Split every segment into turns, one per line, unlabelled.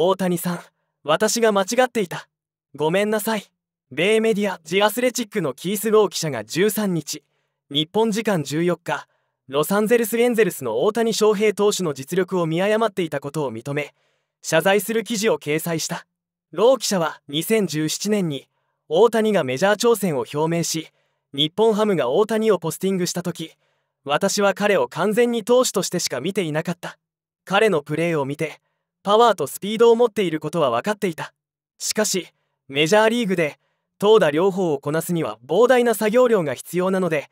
大谷さん私が間違っていたごめんなさい米メディアジアスレチックのキース・ロー記者が13日日本時間14日ロサンゼルス・エンゼルスの大谷翔平投手の実力を見誤っていたことを認め謝罪する記事を掲載したロー記者は2017年に大谷がメジャー挑戦を表明し日本ハムが大谷をポスティングした時私は彼を完全に投手としてしか見ていなかった彼のプレーを見てパワーとスピードを持っていることは分かっていたしかしメジャーリーグで投打両方をこなすには膨大な作業量が必要なので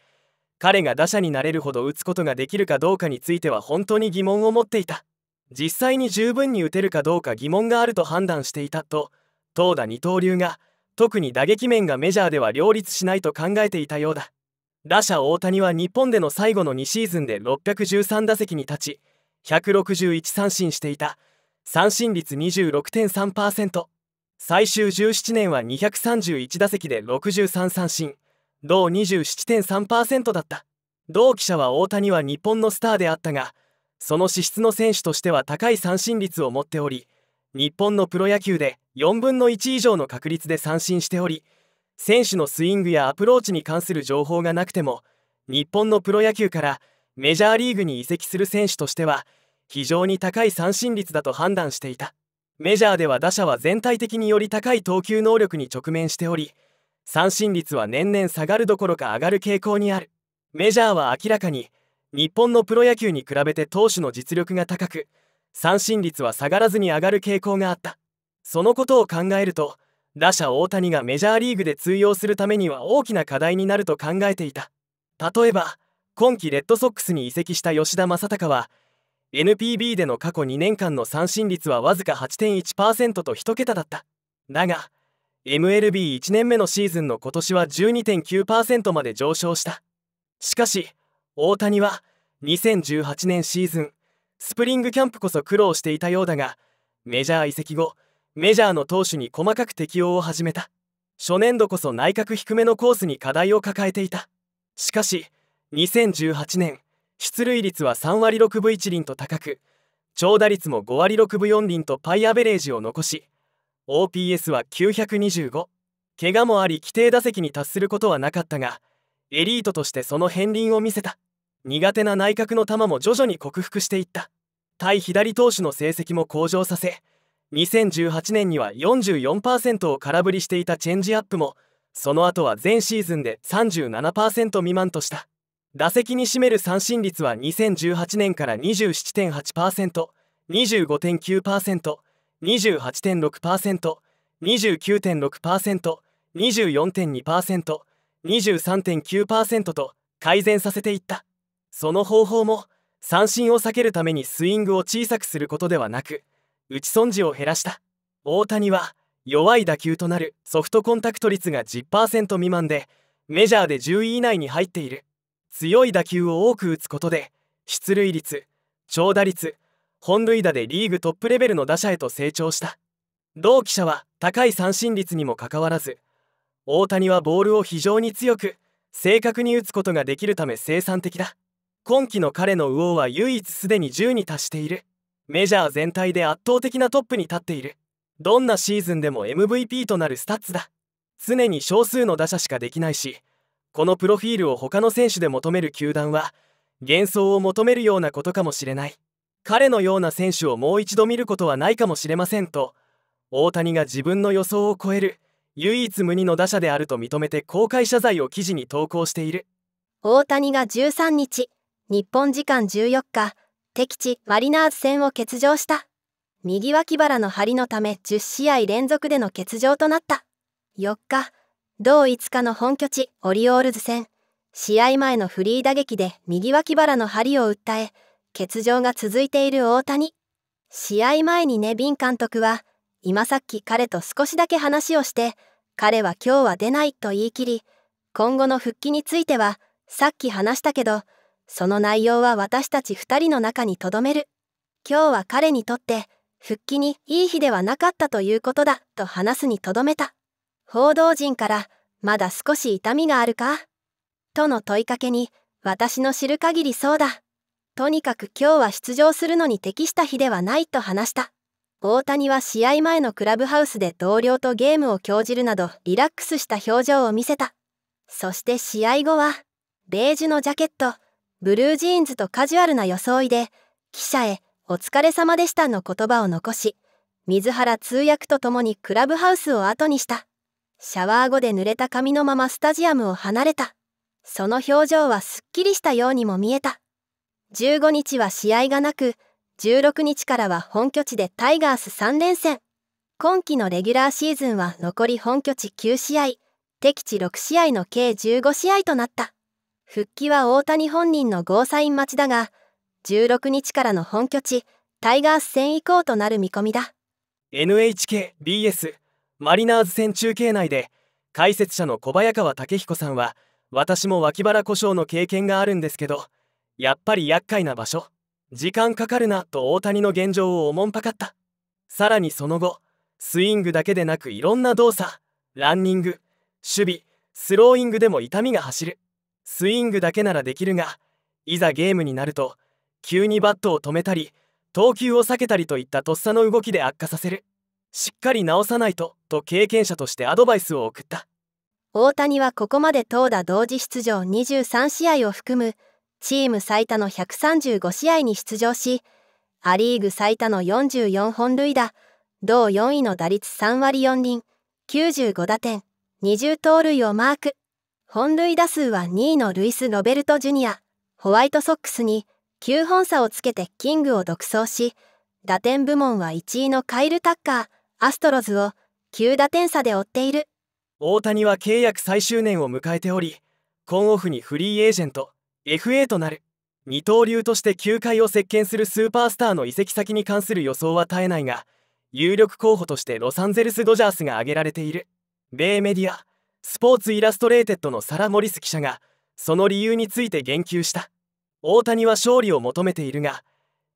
彼が打者になれるほど打つことができるかどうかについては本当に疑問を持っていた実際に十分に打てるかどうか疑問があると判断していたと投打二刀流が特に打撃面がメジャーでは両立しないと考えていたようだ打者大谷は日本での最後の2シーズンで613打席に立ち161三振していた三振率26.3%最終17年は231打席で63三振同27.3%だった同記者は大谷は日本のスターであったがその資質の選手としては高い三振率を持っており日本のプロ野球で4分の1以上の確率で三振しており選手のスイングやアプローチに関する情報がなくても日本のプロ野球からメジャーリーグに移籍する選手としては非常に高い三振率だと判断していたメジャーでは打者は全体的により高い投球能力に直面しており三振率は年々下がるどころか上がる傾向にあるメジャーは明らかに日本のプロ野球に比べて投手の実力が高く三振率は下がらずに上がる傾向があったそのことを考えると打者大谷がメジャーリーグで通用するためには大きな課題になると考えていた例えば今季レッドソックスに移籍した吉田正尚は NPB での過去2年間の三振率はわずか8.1%と1桁だっただが MLB1 年目のシーズンの今年は12.9%まで上昇したしかし大谷は2018年シーズンスプリングキャンプこそ苦労していたようだがメジャー移籍後メジャーの投手に細かく適応を始めた初年度こそ内角低めのコースに課題を抱えていたしかし2018年出塁率は3割6分1厘と高く長打率も5割6分4厘とパイアベレージを残し OPS は925怪我もあり規定打席に達することはなかったがエリートとしてその片鱗を見せた苦手な内角の球も徐々に克服していった対左投手の成績も向上させ2018年には44%を空振りしていたチェンジアップもその後は全シーズンで37%未満とした。打席に占める三振率は2018年から27.8%、25.9%、28.6%、29.6%、24.2%、23.9%と改善させていった。その方法も三振を避けるためにスイングを小さくすることではなく、打ち損じを減らした。大谷は弱い打球となるソフトコンタクト率が10%未満で、メジャーで10位以内に入っている。強い打球を多く打つことで出塁率長打率本塁打でリーグトップレベルの打者へと成長した同記者は高い三振率にもかかわらず大谷はボールを非常に強く正確に打つことができるため生産的だ今季の彼の右往は唯一すでに10に達しているメジャー全体で圧倒的なトップに立っているどんなシーズンでも MVP となるスタッツだ常に少数の打者しかできないしこのプロフィールを他の選手で求める球団は幻想を求めるようなことかもしれない彼のような選手をもう一度見ることはないかもしれませんと大谷が自分の予想を超える唯一無二の打者であると認めて公開謝罪を記事に投稿している
大谷が13日日本時間14日敵地マリナーズ戦を欠場した右脇腹の張りのため10試合連続での欠場となった4日同5日の本拠地オリオールズ戦試合前のフリー打撃で右脇腹の針を訴え欠場が続いている大谷試合前にネビン監督は今さっき彼と少しだけ話をして彼は今日は出ないと言い切り今後の復帰についてはさっき話したけどその内容は私たち2人の中にとどめる今日は彼にとって復帰にいい日ではなかったということだと話すにとどめた報道陣からまだ少し痛みがあるかとの問いかけに私の知る限りそうだとにかく今日は出場するのに適した日ではないと話した大谷は試合前のクラブハウスで同僚とゲームを興じるなどリラックスした表情を見せたそして試合後はベージュのジャケットブルージーンズとカジュアルな装いで記者へ「お疲れ様でした」の言葉を残し水原通訳と共にクラブハウスを後にしたシャワー後で濡れた髪のままスタジアムを離れた。その表情はすっきりしたようにも見えた。15日は試合がなく、16日からは本拠地でタイガース3連戦。今季のレギュラーシーズンは残り本拠地9試合、敵地6試合の計15試合となった。復帰は大谷本人のゴーサイン待ちだが、16日からの本拠地、タイガース戦以降となる見込みだ。
NHKBS マリナーズ戦中継内で解説者の小早川武彦さんは私も脇腹故障の経験があるんですけどやっぱり厄介な場所時間かかるなと大谷の現状をおもんぱかったさらにその後スイングだけでなくいろんな動作ランニング守備スローイングでも痛みが走るスイングだけならできるがいざゲームになると急にバットを止めたり投球を避けたりといったとっさの動きで悪化させるしっかり直さないとと経験者としてアドバイスを送った
大谷はここまで投打同時出場23試合を含むチーム最多の135試合に出場しア・リーグ最多の44本塁打同4位の打率3割4厘95打点20盗塁をマーク本塁打数は2位のルイス・ロベルト・ジュニアホワイトソックスに9本差をつけてキングを独走し打点部門は1位のカイル・タッカーアストロズを9打点差で追っている
大谷は契約最終年を迎えておりコンオフにフリーエージェント FA となる二刀流として球界を席巻するスーパースターの移籍先に関する予想は絶えないが有力候補としてロサンゼルス・ドジャースが挙げられている米メディアスポーツイラストレーテッドのサラ・モリス記者がその理由について言及した大谷は勝利を求めているが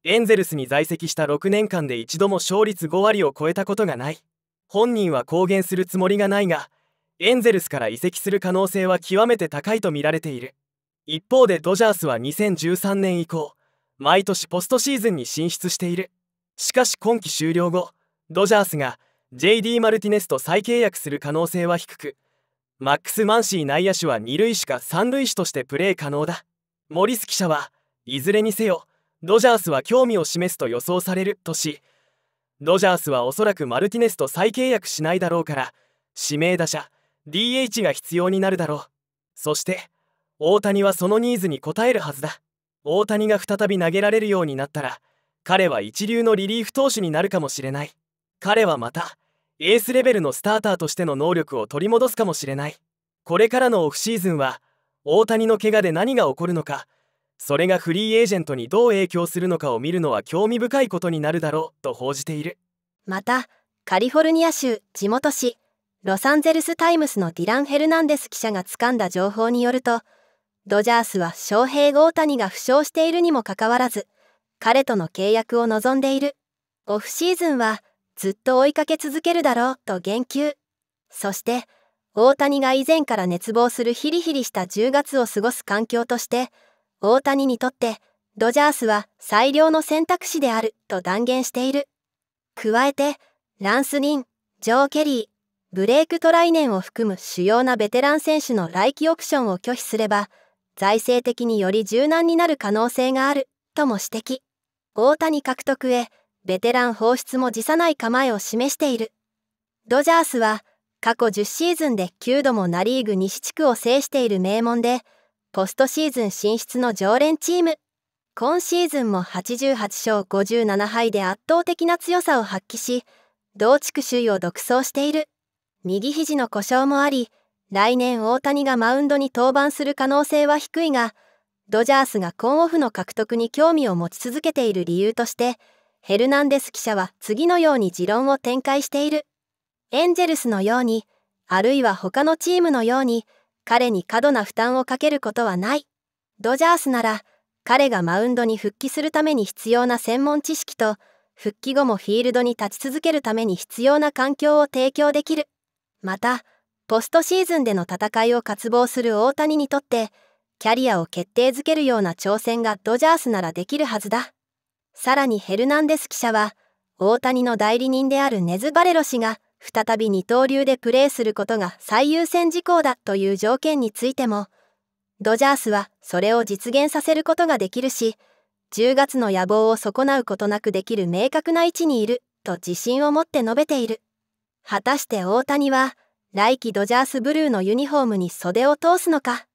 エンゼルスに在籍した6年間で一度も勝率5割を超えたことがない本人は公言するつもりがないがエンゼルスから移籍する可能性は極めて高いと見られている一方でドジャースは2013年以降毎年ポストシーズンに進出しているしかし今季終了後ドジャースが JD マルティネスと再契約する可能性は低くマックス・マンシー内野手は2塁手か3塁手としてプレー可能だモリス記者はいずれにせよドジャースは興味を示すと予想されるとしドジャースはおそらくマルティネスと再契約しないだろうから指名打者 DH が必要になるだろうそして大谷はそのニーズに応えるはずだ大谷が再び投げられるようになったら彼は一流のリリーフ投手になるかもしれない彼はまたエースレベルのスターターとしての能力を取り戻すかもしれないこれからのオフシーズンは大谷の怪我で何が起こるのかそれがフリーエージェントにどう影響するのかを見るのは興味深いことになるだろうと報じている
またカリフォルニア州地元紙ロサンゼルス・タイムスのディラン・ヘルナンデス記者が掴んだ情報によるとドジャースは翔平大谷が負傷しているにもかかわらず彼との契約を望んでいるオフシーズンはずっと追いかけ続けるだろうと言及そして大谷が以前から熱望するヒリヒリした10月を過ごす環境として大谷にとってドジャースは最良の選択肢であると断言している加えてランス・リンジョー・ケリーブレイク・トライネンを含む主要なベテラン選手の来季オプションを拒否すれば財政的により柔軟になる可能性があるとも指摘大谷獲得へベテラン放出も辞さない構えを示しているドジャースは過去10シーズンで9度もナ・リーグ西地区を制している名門でポストシーズン進出の常連チーム今シーズンも88勝57敗で圧倒的な強さを発揮し同地区首位を独走している右肘の故障もあり来年大谷がマウンドに登板する可能性は低いがドジャースがコンオフの獲得に興味を持ち続けている理由としてヘルナンデス記者は次のように持論を展開しているエンジェルスのようにあるいは他のチームのように彼に過度な負担をかけることはないドジャースなら彼がマウンドに復帰するために必要な専門知識と復帰後もフィールドに立ち続けるために必要な環境を提供できるまたポストシーズンでの戦いを渇望する大谷にとってキャリアを決定づけるような挑戦がドジャースならできるはずださらにヘルナンデス記者は大谷の代理人であるネズ・バレロ氏が再び二刀流でプレーすることが最優先事項だという条件についても、ドジャースはそれを実現させることができるし、10月の野望を損なうことなくできる明確な位置にいると自信を持って述べている。果たして大谷は、来季ドジャースブルーのユニフォームに袖を通すのか。